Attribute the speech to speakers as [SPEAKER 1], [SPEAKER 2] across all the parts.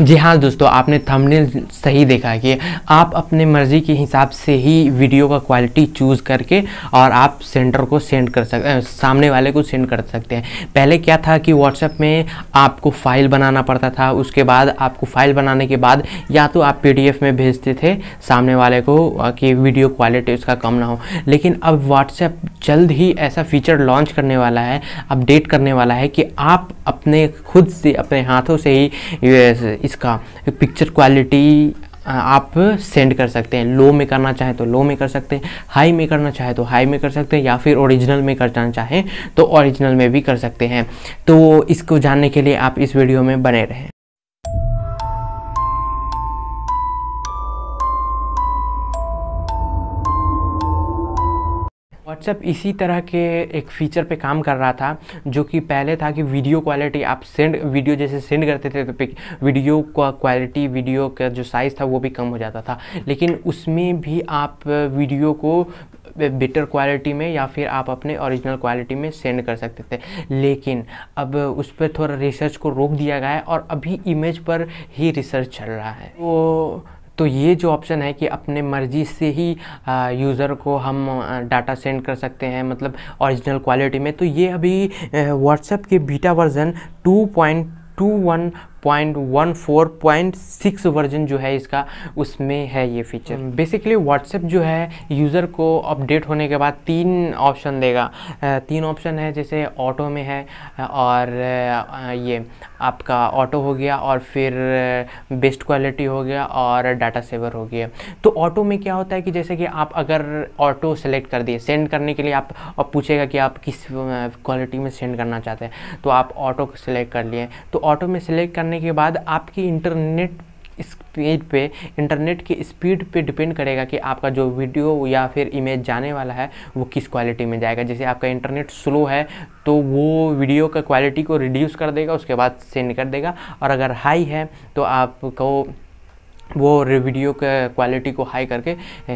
[SPEAKER 1] जी हाँ दोस्तों आपने थंबनेल सही देखा कि आप अपने मर्ज़ी के हिसाब से ही वीडियो का क्वालिटी चूज़ करके और आप सेंटर को सेंड कर सकते सामने वाले को सेंड कर सकते हैं पहले क्या था कि व्हाट्सएप में आपको फ़ाइल बनाना पड़ता था उसके बाद आपको फ़ाइल बनाने के बाद या तो आप पी में भेजते थे सामने वाले को कि वीडियो क्वालिटी उसका कम ना हो लेकिन अब व्हाट्सएप जल्द ही ऐसा फीचर लॉन्च करने वाला है अपडेट करने वाला है कि आप अपने खुद से अपने हाथों से ही इसका पिक्चर क्वालिटी आप सेंड कर सकते हैं लो में करना चाहे तो लो में कर सकते हैं हाई में करना चाहे तो हाई में कर सकते हैं या फिर ओरिजिनल में करना चाहें तो ओरिजिनल में भी कर सकते हैं तो इसको जानने के लिए आप इस वीडियो में बने रहें व्हाट्सएप इसी तरह के एक फ़ीचर पे काम कर रहा था जो कि पहले था कि वीडियो क्वालिटी आप सेंड वीडियो जैसे सेंड करते थे तो वीडियो का क्वालिटी वीडियो का जो साइज़ था वो भी कम हो जाता था लेकिन उसमें भी आप वीडियो को बेटर क्वालिटी में या फिर आप अपने ओरिजिनल क्वालिटी में सेंड कर सकते थे लेकिन अब उस पर थोड़ा रिसर्च को रोक दिया गया है और अभी इमेज पर ही रिसर्च चल रहा है तो तो ये जो ऑप्शन है कि अपने मर्ज़ी से ही यूज़र को हम डाटा सेंड कर सकते हैं मतलब ओरिजिनल क्वालिटी में तो ये अभी व्हाट्सएप के beta version two point two one point one four point six version जो है इसका उसमें है ये फीचर बेसिकली व्हाट्सएप जो है यूज़र को अपडेट होने के बाद तीन ऑप्शन देगा तीन ऑप्शन है जैसे ऑटो में है और ये आपका ऑटो हो गया और फिर बेस्ट क्वालिटी हो गया और डाटा सेवर हो गया तो ऑटो में क्या होता है कि जैसे कि आप अगर ऑटो सेलेक्ट कर दिए सेंड करने के लिए आप अब पूछेगा कि आप किस क्वालिटी में सेंड करना चाहते हैं तो आप ऑटो सेलेक्ट कर लिए तो ऑटो में सेलेक्ट करने के बाद आपकी इंटरनेट स्पीड पे इंटरनेट की स्पीड पे डिपेंड करेगा कि आपका जो वीडियो या फिर इमेज जाने वाला है वो किस क्वालिटी में जाएगा जैसे आपका इंटरनेट स्लो है तो वो वीडियो का क्वालिटी को रिड्यूस कर देगा उसके बाद सेंड कर देगा और अगर हाई है तो आपको वो वीडियो के क्वालिटी को हाई करके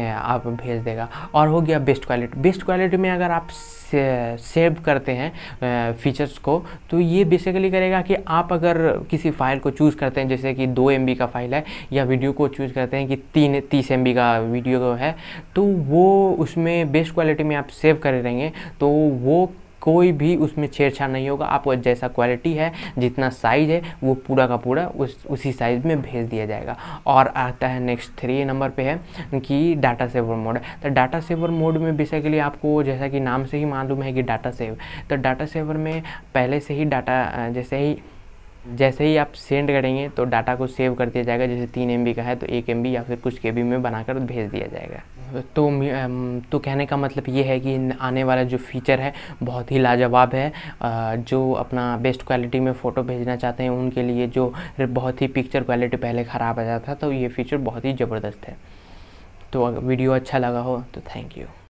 [SPEAKER 1] आप भेज देगा और हो गया बेस्ट क्वालिटी बेस्ट क्वालिटी में अगर आप सेव करते हैं फीचर्स को तो ये बेसिकली करेगा कि आप अगर किसी फाइल को चूज़ करते हैं जैसे कि दो एम का फाइल है या वीडियो को चूज़ करते हैं कि तीन तीस एम का वीडियो है तो वो उसमें बेस्ट क्वालिटी में आप सेव कर रहेंगे तो वो कोई भी उसमें छेड़छाड़ नहीं होगा आपको जैसा क्वालिटी है जितना साइज़ है वो पूरा का पूरा उस उसी साइज़ में भेज दिया जाएगा और आता है नेक्स्ट थ्री नंबर पे है कि डाटा सेवर मोड तो डाटा सेवर मोड में बेसिकली आपको जैसा कि नाम से ही मालूम है कि डाटा सेव तो डाटा सेवर में पहले से ही डाटा जैसे ही जैसे ही आप सेंड करेंगे तो डाटा को सेव कर दिया जाएगा जैसे तीन एम का है तो एक एम या फिर कुछ के में बनाकर भेज दिया जाएगा तो तो कहने का मतलब ये है कि आने वाला जो फीचर है बहुत ही लाजवाब है जो अपना बेस्ट क्वालिटी में फ़ोटो भेजना चाहते हैं उनके लिए जो बहुत ही पिक्चर क्वालिटी पहले ख़राब आ जाता था तो ये फीचर बहुत ही ज़बरदस्त है तो अगर वीडियो अच्छा लगा हो तो थैंक यू